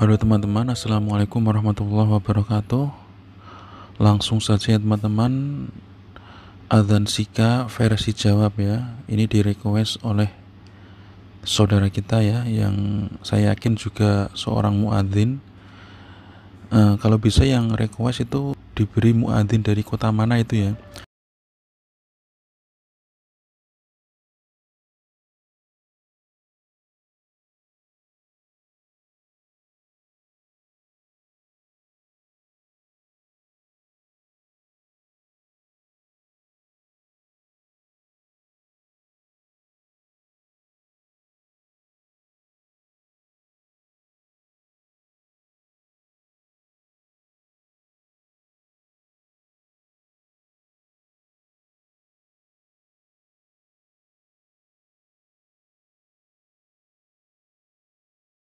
Halo teman-teman, Assalamualaikum warahmatullahi wabarakatuh Langsung saja teman-teman Adhan Sika versi jawab ya Ini di request oleh saudara kita ya Yang saya yakin juga seorang muadzin e, Kalau bisa yang request itu diberi muadzin dari kota mana itu ya